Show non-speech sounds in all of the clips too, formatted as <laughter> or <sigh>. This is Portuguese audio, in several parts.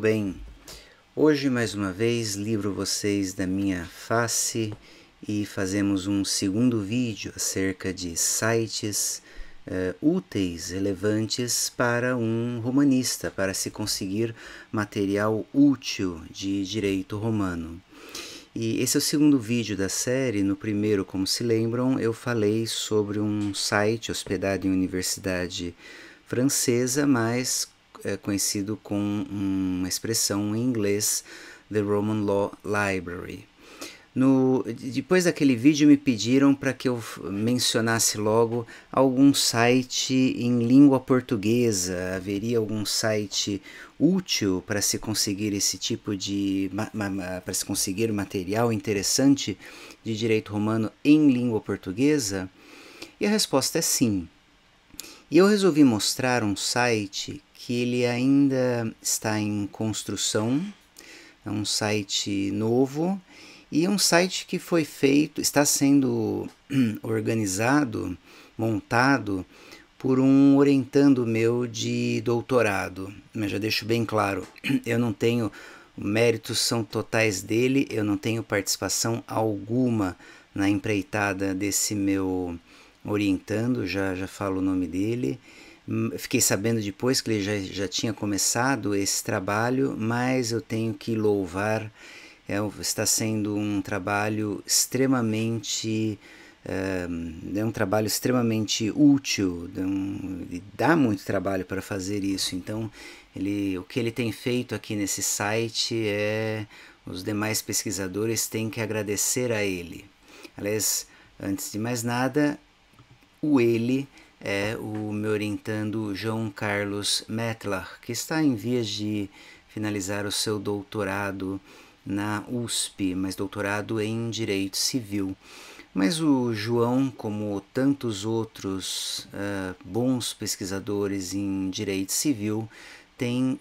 Muito bem, hoje mais uma vez livro vocês da minha face e fazemos um segundo vídeo acerca de sites uh, úteis, relevantes para um romanista, para se conseguir material útil de direito romano. E esse é o segundo vídeo da série. No primeiro, como se lembram, eu falei sobre um site hospedado em universidade francesa, mas é conhecido com uma expressão em inglês, The Roman Law Library. No, depois daquele vídeo me pediram para que eu mencionasse logo algum site em língua portuguesa. Haveria algum site útil para se conseguir esse tipo de para se conseguir material interessante de direito romano em língua portuguesa? E a resposta é sim. E eu resolvi mostrar um site que ele ainda está em construção, é um site novo e um site que foi feito, está sendo <clears throat> organizado, montado por um orientando meu de doutorado. Mas já deixo bem claro, <clears throat> eu não tenho méritos são totais dele, eu não tenho participação alguma na empreitada desse meu orientando, já já falo o nome dele. Hum, fiquei sabendo depois que ele já, já tinha começado esse trabalho, mas eu tenho que louvar. É, está sendo um trabalho extremamente eh, é um trabalho extremamente útil, é dá muito trabalho para fazer isso. Então, ele, o que ele tem feito aqui nesse site é os demais pesquisadores têm que agradecer a ele. Aliás, antes de mais nada, o ele é o meu orientando João Carlos Metlar, que está em vias de finalizar o seu doutorado na USP, mas doutorado em Direito Civil. Mas o João, como tantos outros uh, bons pesquisadores em direito civil, tem uh,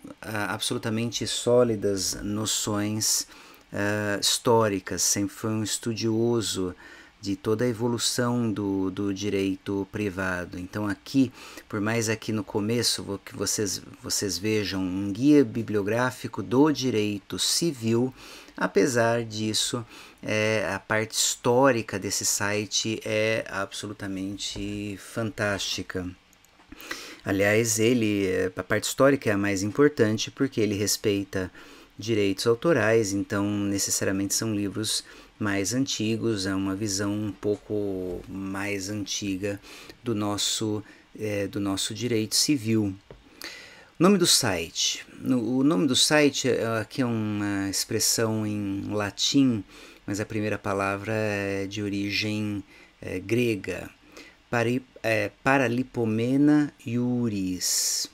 absolutamente sólidas noções uh, históricas, sempre foi um estudioso de toda a evolução do, do direito privado. Então aqui, por mais aqui no começo que vocês, vocês vejam um guia bibliográfico do direito civil, apesar disso, é, a parte histórica desse site é absolutamente fantástica. Aliás, ele, a parte histórica é a mais importante porque ele respeita direitos autorais, então necessariamente são livros mais antigos, é uma visão um pouco mais antiga do nosso, é, do nosso direito civil. Nome do site. O nome do site é, aqui é uma expressão em latim, mas a primeira palavra é de origem é, grega. É, Paralipomena iuris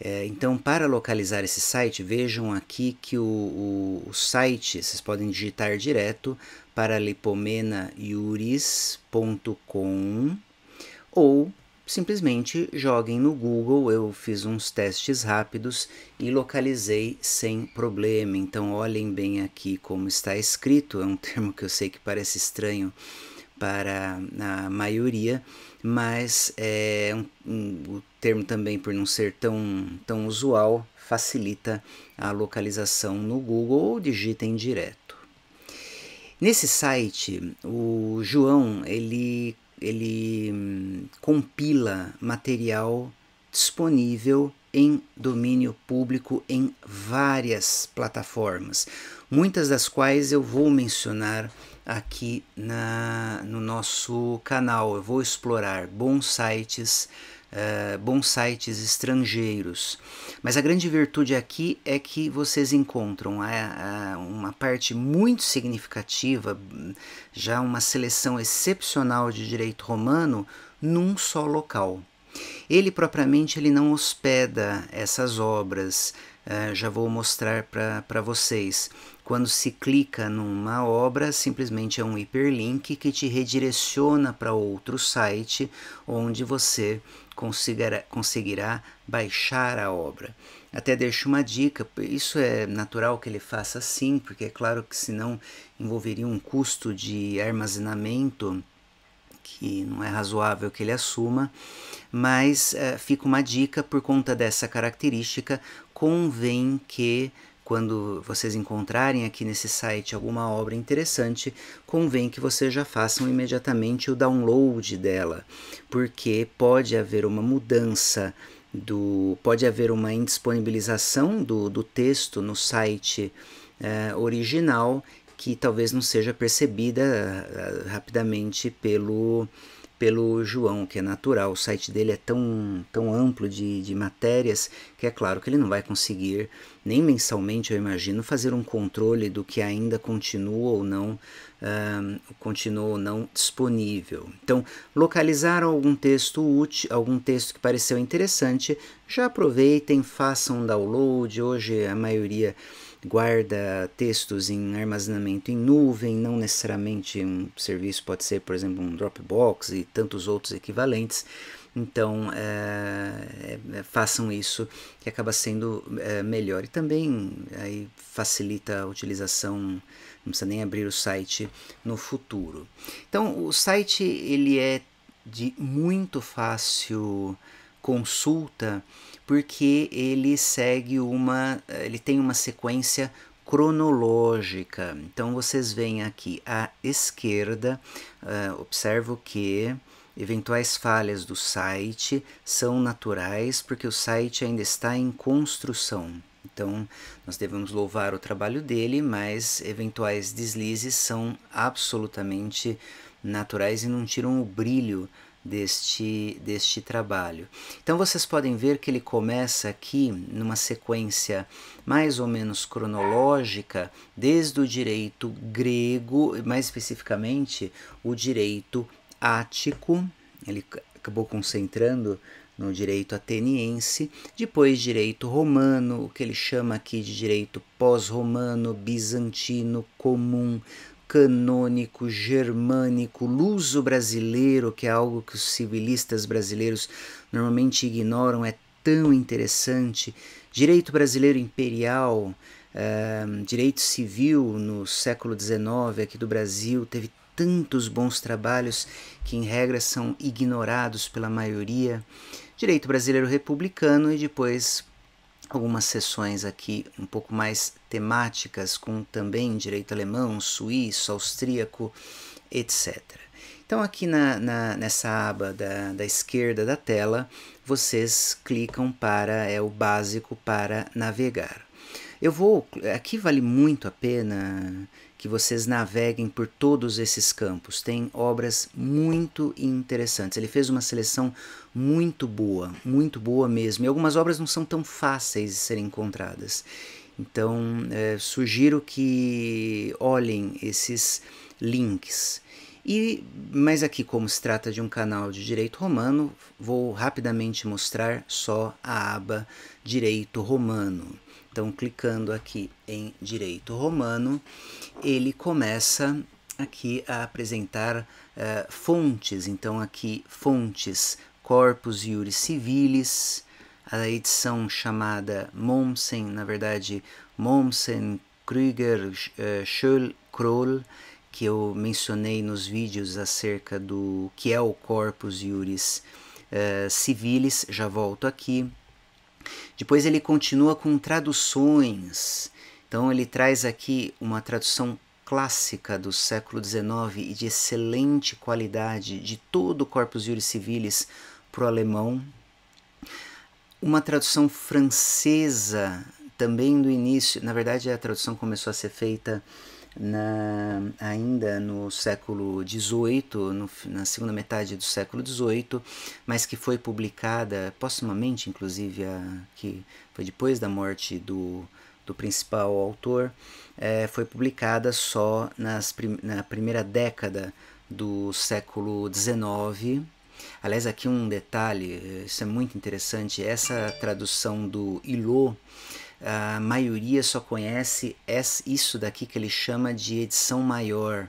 é, então, para localizar esse site, vejam aqui que o, o, o site, vocês podem digitar direto para lipomenaiuris.com ou simplesmente joguem no Google. Eu fiz uns testes rápidos e localizei sem problema. Então, olhem bem aqui como está escrito. É um <laughs> termo que eu sei que parece estranho para a maioria, mas é, um, um, o termo também, por não ser tão, tão usual, facilita a localização no Google ou em direto. Nesse site, o João ele, ele hum, compila material disponível em domínio público em várias plataformas, muitas das quais eu vou mencionar aqui na, no nosso canal. Eu vou explorar bons sites, uh, bons sites estrangeiros. Mas a grande virtude aqui é que vocês encontram a, é, é, uma parte muito significativa, já uma seleção excepcional de direito romano num só local. Ele propriamente ele não hospeda essas obras, uh, já vou mostrar para vocês. Quando se clica numa obra, simplesmente é um hiperlink que te redireciona para outro site onde você conseguirá, conseguirá baixar a obra. Até deixo uma dica, isso é natural que ele faça assim, porque é claro que senão envolveria um custo de armazenamento que não é razoável que ele assuma, mas uh, fica uma dica por conta dessa característica, convém que quando vocês encontrarem aqui nesse site alguma obra interessante, convém que vocês já façam imediatamente o download dela, porque pode haver uma mudança do. pode haver uma indisponibilização do, do texto no site eh, original que talvez não seja percebida eh, rapidamente pelo pelo João, que é natural. O site dele é tão, tão amplo de, de matérias que é claro que ele não vai conseguir, nem mensalmente, eu imagino, fazer um controle do que ainda continua ou não, ah, um, não disponível. Então, localizar algum texto útil, algum texto que pareceu interessante, já aproveitem, façam download. Hoje a maioria guarda textos em armazenamento em nuvem, não necessariamente um serviço pode ser, por exemplo, um Dropbox e tantos outros equivalentes. Então é, é, façam isso que acaba sendo é, melhor e também aí facilita a utilização, não precisa nem abrir o site no futuro. Então o site ele é de muito fácil consulta porque ele segue uma, ele tem uma sequência cronológica. Então vocês veem aqui à esquerda, uh, observo que eventuais falhas do site são naturais porque o site ainda está em construção. Então, nós devemos louvar o trabalho dele, mas eventuais deslizes são absolutamente naturais e não tiram o brilho deste, deste trabalho. Então vocês podem ver que ele começa aqui numa sequência mais ou menos cronológica, desde o direito grego, mais especificamente o direito ático, ele acabou concentrando no direito ateniense, depois direito romano, o que ele chama aqui de direito pós-romano, bizantino, comum, canônico, germânico, luso-brasileiro, que é algo que os civilistas brasileiros normalmente ignoram, é tão interessante. Direito brasileiro imperial, eh, direito civil no século XIX aqui do Brasil, teve tantos bons trabalhos que, em regra, são ignorados pela maioria. Direito brasileiro republicano e depois algumas sessões aqui um pouco mais temáticas, com também direito alemão, suíço, austríaco, etc. Então, aqui na, na, nessa aba da, da esquerda da tela, vocês clicam para, é o básico para navegar. Eu vou, aqui vale muito a pena que vocês naveguem por todos esses campos. Tem obras muito interessantes. Ele fez uma seleção muito boa, muito boa mesmo. E algumas obras não são tão fáceis de serem encontradas. Então, é, sugiro que olhem esses links. E, mas aqui, como se trata de um canal de direito romano, vou rapidamente mostrar só a aba Direito Romano. Então, clicando aqui em direito romano, ele começa aqui a apresentar uh, fontes. Então, aqui, fontes Corpus Iuris Civilis, a edição chamada Momsen, na verdade, Momsen Krüger, uh, eh, Schöll, Kroll, que eu mencionei nos vídeos acerca do que é o Corpus Iuris uh, Civilis. Já volto aqui. Depois ele continua com traduções. Então ele traz aqui uma tradução clássica do século XIX e de excelente qualidade de todo o Corpus Juris Civilis para o alemão. Uma tradução francesa também do início, na verdade a tradução começou a ser feita na, ainda no século XVIII, na segunda metade do século XVIII, mas que foi publicada postumamente, inclusive, a, que foi depois da morte do, do principal autor, é, foi publicada só nas, na primeira década do século XIX. Aliás, aqui um detalhe, eh, isso é muito interessante, essa tradução do Ilô, a maioria só conhece isso daqui que ele chama de edição maior.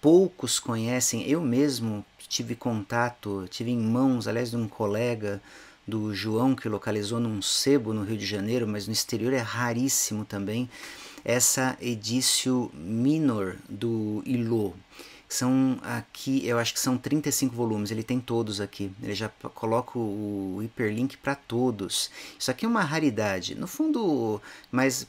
Poucos conhecem, eu mesmo tive contato, tive em mãos, aliás, de um colega do João que localizou num sebo no Rio de Janeiro, mas no exterior é raríssimo também, essa edício minor do Ilô. São aqui, eu acho que são 35 volumes, ele tem todos aqui. Ele já coloca o hiperlink para todos. Isso aqui é uma raridade. No fundo, mais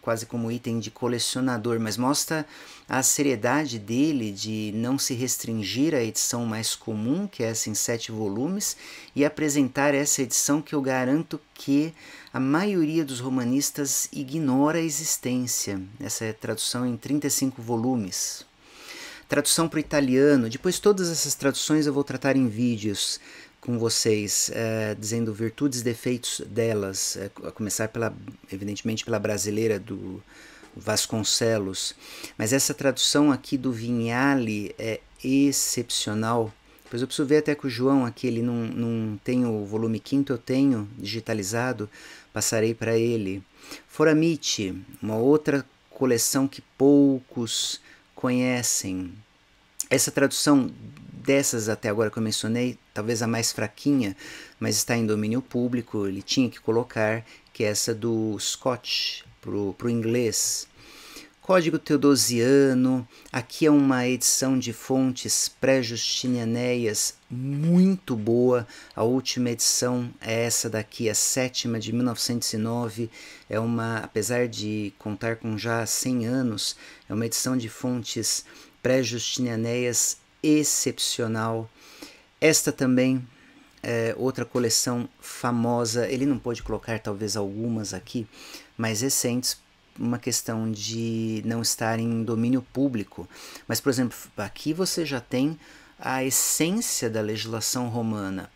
quase como item de colecionador, mas mostra a seriedade dele de não se restringir à edição mais comum, que é essa em sete volumes, e apresentar essa edição que eu garanto que a maioria dos romanistas ignora a existência. Essa é tradução em 35 volumes tradução para o italiano. Depois, todas essas traduções eu vou tratar em vídeos com vocês, é, dizendo virtudes e defeitos delas, é, a começar, pela, evidentemente, pela brasileira do Vasconcelos. Mas essa tradução aqui do Vignale é excepcional. Pois eu preciso ver até com o João aqui, ele não, não tem o volume quinto, eu tenho digitalizado, passarei para ele. Foramite, uma outra coleção que poucos conhecem. Essa tradução dessas até agora que eu mencionei, talvez a mais fraquinha, mas está em domínio público, ele tinha que colocar, que é essa do Scott para o inglês. Código Teodosiano, aqui é uma edição de fontes pré-justinianeias muito boa. A última edição é essa daqui, a sétima de 1909. É uma, apesar de contar com já 100 anos, é uma edição de fontes pré-justinianeias excepcional. Esta também é outra coleção famosa. Ele não pôde colocar talvez algumas aqui, mas recentes uma questão de não estar em domínio público, mas, por exemplo, aqui você já tem a essência da legislação romana.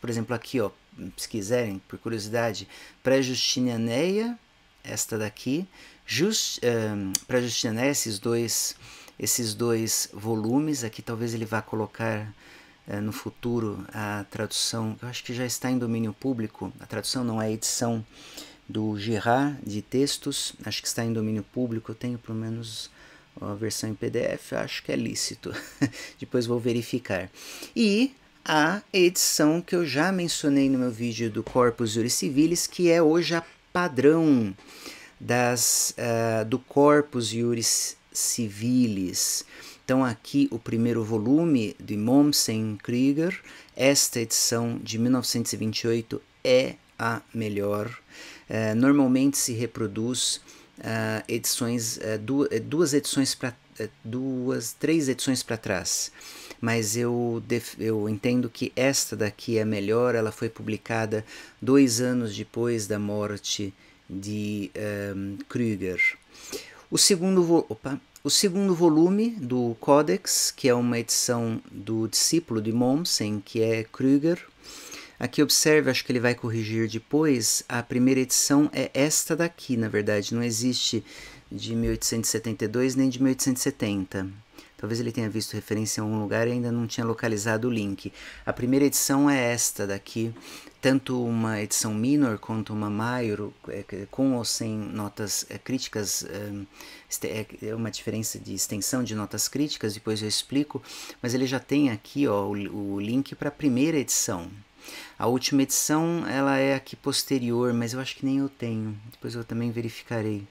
Por exemplo, aqui, ó, se quiserem, por curiosidade, pré-Justinianeia, esta daqui, just, um, eh, pré-Justinianeia, esses dois, esses dois volumes, aqui talvez ele vá colocar eh, no futuro a tradução, eu acho que já está em domínio público, a tradução não é a edição do Girard de textos, acho que está em domínio público, eu tenho pelo menos a versão em PDF, acho que é lícito, <laughs> depois vou verificar. E a edição que eu já mencionei no meu vídeo do Corpus Juris Civilis, que é hoje a padrão das, uh, do Corpus Juris Civilis. Então aqui o primeiro volume de Mommsen Krieger, esta edição de 1928 é a melhor. É, normalmente se reproduz uh, edições, uh, duas edições para duas, três edições para trás. Mas eu, eu entendo que esta daqui é melhor, ela foi publicada dois anos depois da morte de um, ehm, Krüger. O segundo, opa, o segundo volume do Codex, que é uma edição do discípulo de Mommsen, que é Krüger, Aqui observe, acho que ele vai corrigir depois, a primeira edição é esta daqui, na verdade, não existe de 1872 nem de 1870. Talvez ele tenha visto referência em algum lugar e ainda não tinha localizado o link. A primeira edição é esta daqui, tanto uma edição minor quanto uma maior, é, é, com ou sem notas é, críticas, hum, é uma diferença de extensão de notas críticas, depois eu explico, mas ele já tem aqui ó, o link para a primeira edição. A última edição ela é aqui posterior, mas eu acho que nem eu tenho. Depois eu também verificarei.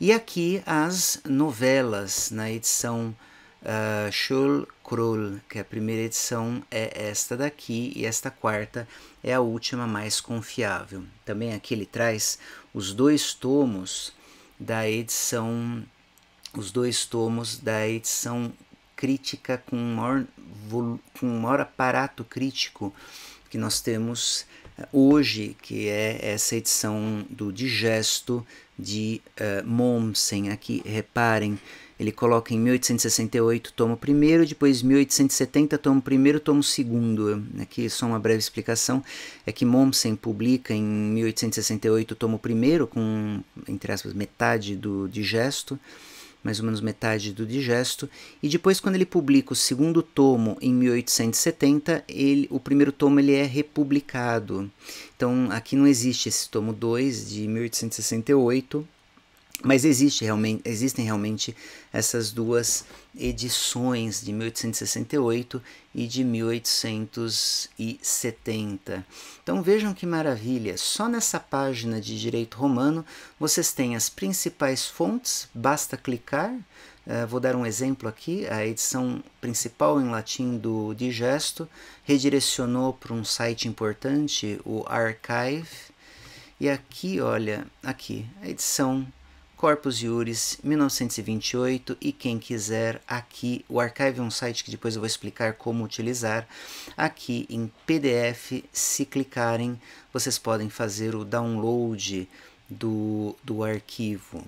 E aqui as novelas na edição uh, ah, Scholl Kroll, que é a primeira edição é esta daqui e esta quarta é a última mais confiável. Também aqui ele traz os dois tomos da edição, os dois tomos da edição crítica com maior, com maior aparato crítico que nós temos eh, hoje, que é essa edição do Digesto de uh, Mommsen. Aqui, reparem, ele coloca em 1868, tomo primeiro depois 1870, tomo primeiro tomo segundo Aqui só uma breve explicação, é que Mommsen publica em 1868, tomo primeiro com, entre aspas, metade do Digesto, mais ou menos metade do Digesto, e depois quando ele publica o segundo tomo em 1870, ele, o primeiro tomo ele é republicado. Então aqui não existe esse tomo 2 de 1868, mas existe realmente, existem realmente essas duas edições de 1868 e de 1870. Então vejam que maravilha, só nessa página de direito romano vocês têm as principais fontes, basta clicar. Uh, vou dar um exemplo aqui, a edição principal em latim do Digesto redirecionou para um site importante, o Archive. E aqui, olha, aqui, a edição Corpus Juris 1928 e quem quiser aqui o Archive é um site que depois eu vou explicar como utilizar aqui em PDF se clicarem vocês podem fazer o download do, do arquivo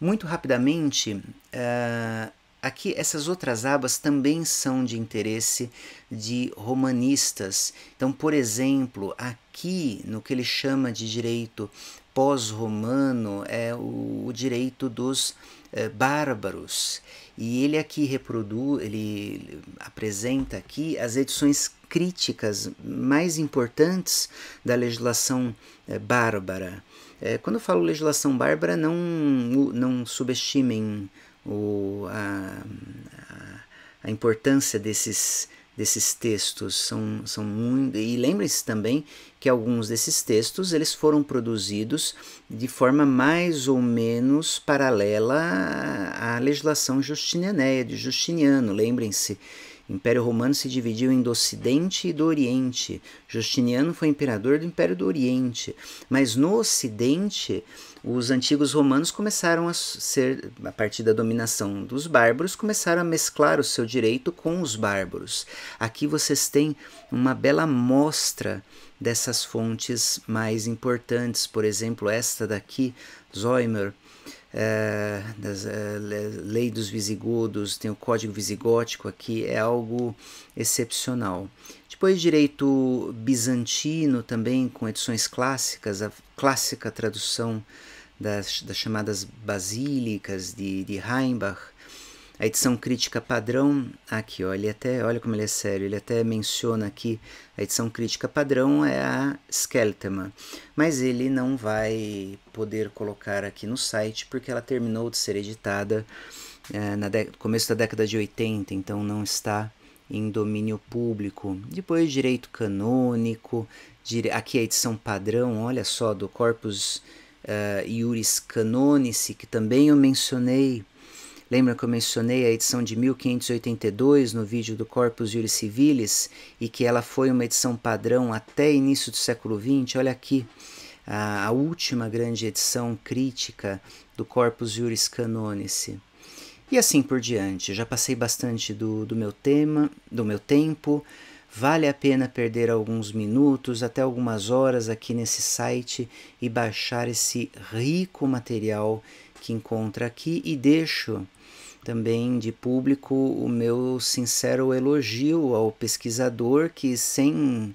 muito rapidamente uh, aqui essas outras abas também são de interesse de romanistas então por exemplo aqui no que ele chama de direito pós-romano é o, o, direito dos é, bárbaros. E ele aqui reproduz, ele apresenta aqui as edições críticas mais importantes da legislação é, bárbara. É, quando eu falo legislação bárbara, não, não subestimem o, a, a, a importância desses desses textos são, são muito e lembre-se também que alguns desses textos eles foram produzidos de forma mais ou menos paralela à legislação justinianeia de Justiniano lembrem-se o Império Romano se dividiu em do Ocidente e do Oriente. Justiniano foi imperador do Império do Oriente, mas no Ocidente os antigos romanos começaram a ser, a partir da dominação dos bárbaros, começaram a mesclar o seu direito com os bárbaros. Aqui vocês têm uma bela amostra dessas fontes mais importantes, por exemplo, esta daqui, Zoimer, é, eh, das, é, lei dos visigodos, tem o código visigótico aqui, é algo excepcional. Depois direito bizantino também com edições clássicas, a clássica tradução das, das chamadas basílicas de, de Heimbach. A edição crítica padrão, aqui, ó, ele até, olha como ele é sério, ele até menciona aqui, a edição crítica padrão é a Skeltema, mas ele não vai poder colocar aqui no site porque ela terminou de ser editada eh, é, no começo da década de 80, então não está em domínio público. Depois direito canônico, dire... aqui a edição padrão, olha só, do Corpus uh, eh, Iuris Canonici, que também eu mencionei. Lembra que eu mencionei a edição de 1582 no vídeo do Corpus Iuris Civilis e que ela foi uma edição padrão até início do século XX? Olha aqui, a, a última grande edição crítica do Corpus Iuris Canonici. E assim por diante. Já passei bastante do, do meu tema, do meu tempo. Vale a pena perder alguns minutos, até algumas horas aqui nesse site e baixar esse rico material que encontra aqui e deixo também de público o meu sincero elogio ao pesquisador que sem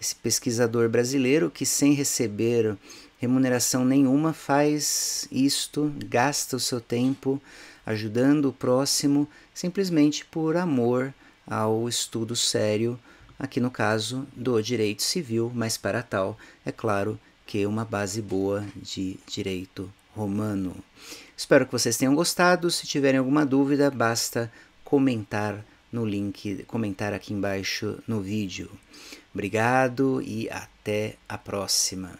esse pesquisador brasileiro que sem receber remuneração nenhuma faz isto, gasta o seu tempo ajudando o próximo simplesmente por amor ao estudo sério, aqui no caso do direito civil, mas para tal, é claro que uma base boa de direito romano. Espero que vocês tenham gostado. Se tiverem alguma dúvida, basta comentar no link, comentar aqui embaixo no vídeo. Obrigado e até a próxima.